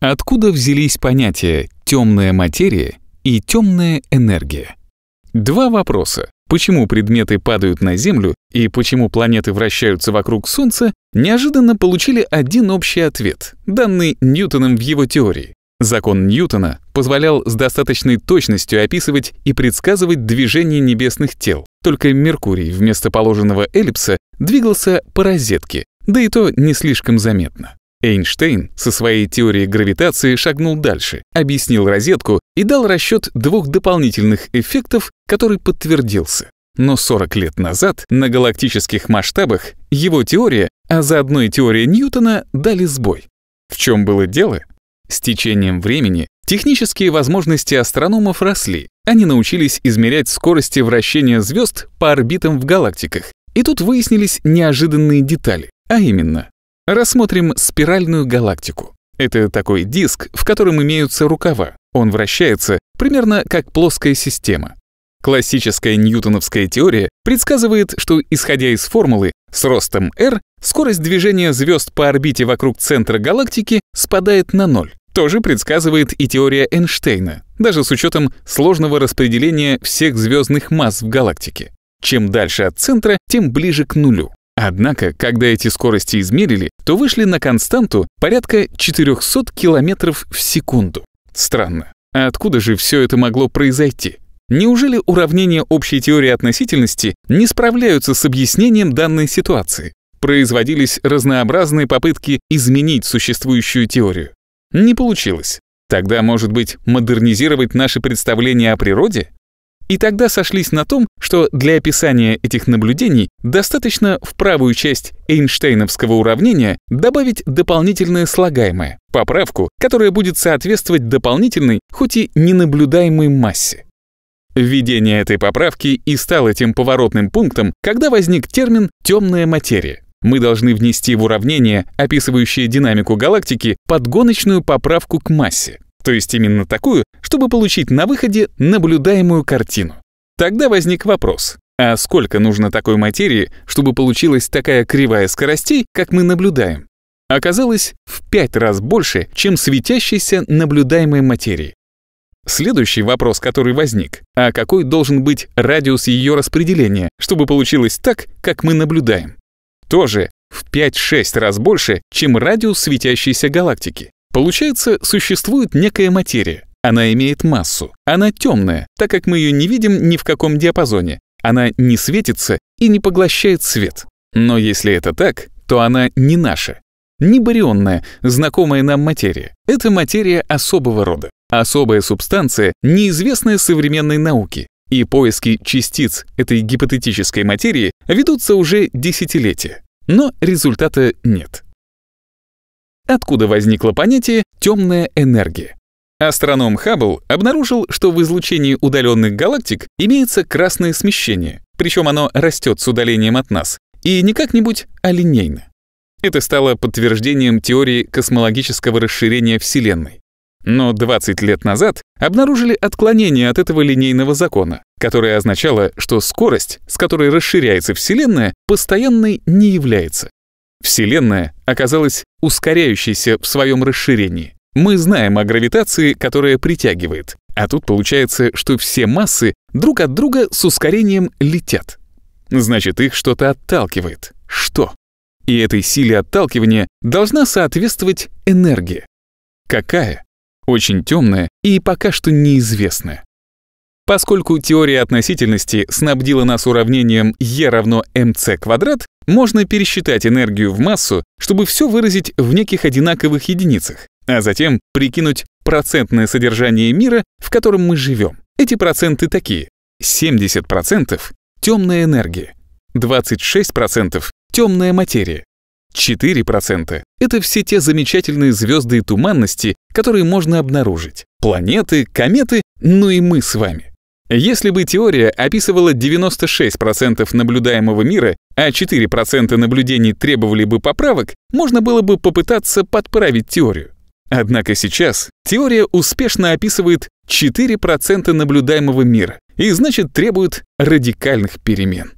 Откуда взялись понятия «темная материя» и «темная энергия»? Два вопроса. Почему предметы падают на Землю и почему планеты вращаются вокруг Солнца, неожиданно получили один общий ответ, данный Ньютоном в его теории. Закон Ньютона позволял с достаточной точностью описывать и предсказывать движение небесных тел, только Меркурий вместо положенного эллипса двигался по розетке, да и то не слишком заметно. Эйнштейн со своей теорией гравитации шагнул дальше, объяснил розетку и дал расчет двух дополнительных эффектов, который подтвердился. Но 40 лет назад на галактических масштабах его теория, а заодно и теория Ньютона, дали сбой. В чем было дело? С течением времени технические возможности астрономов росли. Они научились измерять скорости вращения звезд по орбитам в галактиках. И тут выяснились неожиданные детали, а именно, Рассмотрим спиральную галактику. Это такой диск, в котором имеются рукава. Он вращается примерно как плоская система. Классическая ньютоновская теория предсказывает, что, исходя из формулы, с ростом r скорость движения звезд по орбите вокруг центра галактики спадает на ноль. Тоже предсказывает и теория Эйнштейна, даже с учетом сложного распределения всех звездных масс в галактике. Чем дальше от центра, тем ближе к нулю. Однако, когда эти скорости измерили, то вышли на константу порядка 400 км в секунду. Странно. А откуда же все это могло произойти? Неужели уравнения общей теории относительности не справляются с объяснением данной ситуации? Производились разнообразные попытки изменить существующую теорию. Не получилось. Тогда, может быть, модернизировать наши представления о природе? И тогда сошлись на том, что для описания этих наблюдений достаточно в правую часть Эйнштейновского уравнения добавить дополнительное слагаемое, поправку, которая будет соответствовать дополнительной, хоть и ненаблюдаемой массе. Введение этой поправки и стало тем поворотным пунктом, когда возник термин «темная материя». Мы должны внести в уравнение, описывающее динамику галактики, подгоночную поправку к массе то есть именно такую, чтобы получить на выходе наблюдаемую картину. Тогда возник вопрос, а сколько нужно такой материи, чтобы получилась такая кривая скоростей, как мы наблюдаем? Оказалось в пять раз больше, чем светящейся наблюдаемой материи. Следующий вопрос, который возник, а какой должен быть радиус ее распределения, чтобы получилось так, как мы наблюдаем? Тоже в 5-6 раз больше, чем радиус светящейся галактики. Получается, существует некая материя. Она имеет массу. Она темная, так как мы ее не видим ни в каком диапазоне. Она не светится и не поглощает свет. Но если это так, то она не наша. Не барионная, знакомая нам материя. Это материя особого рода. Особая субстанция, неизвестная современной науке. И поиски частиц этой гипотетической материи ведутся уже десятилетия. Но результата нет откуда возникло понятие «темная энергия». Астроном Хаббл обнаружил, что в излучении удаленных галактик имеется красное смещение, причем оно растет с удалением от нас, и не как-нибудь, а линейно. Это стало подтверждением теории космологического расширения Вселенной. Но 20 лет назад обнаружили отклонение от этого линейного закона, которое означало, что скорость, с которой расширяется Вселенная, постоянной не является. Вселенная оказалась ускоряющейся в своем расширении. Мы знаем о гравитации, которая притягивает, а тут получается, что все массы друг от друга с ускорением летят. Значит, их что-то отталкивает. Что? И этой силе отталкивания должна соответствовать энергия. Какая? Очень темная и пока что неизвестная. Поскольку теория относительности снабдила нас уравнением E равно mc квадрат, можно пересчитать энергию в массу, чтобы все выразить в неких одинаковых единицах, а затем прикинуть процентное содержание мира, в котором мы живем. Эти проценты такие. 70% — темная энергия, 26% — темная материя, 4% — это все те замечательные звезды и туманности, которые можно обнаружить. Планеты, кометы, ну и мы с вами. Если бы теория описывала 96% наблюдаемого мира а 4% наблюдений требовали бы поправок, можно было бы попытаться подправить теорию. Однако сейчас теория успешно описывает 4% наблюдаемого мира и значит требует радикальных перемен.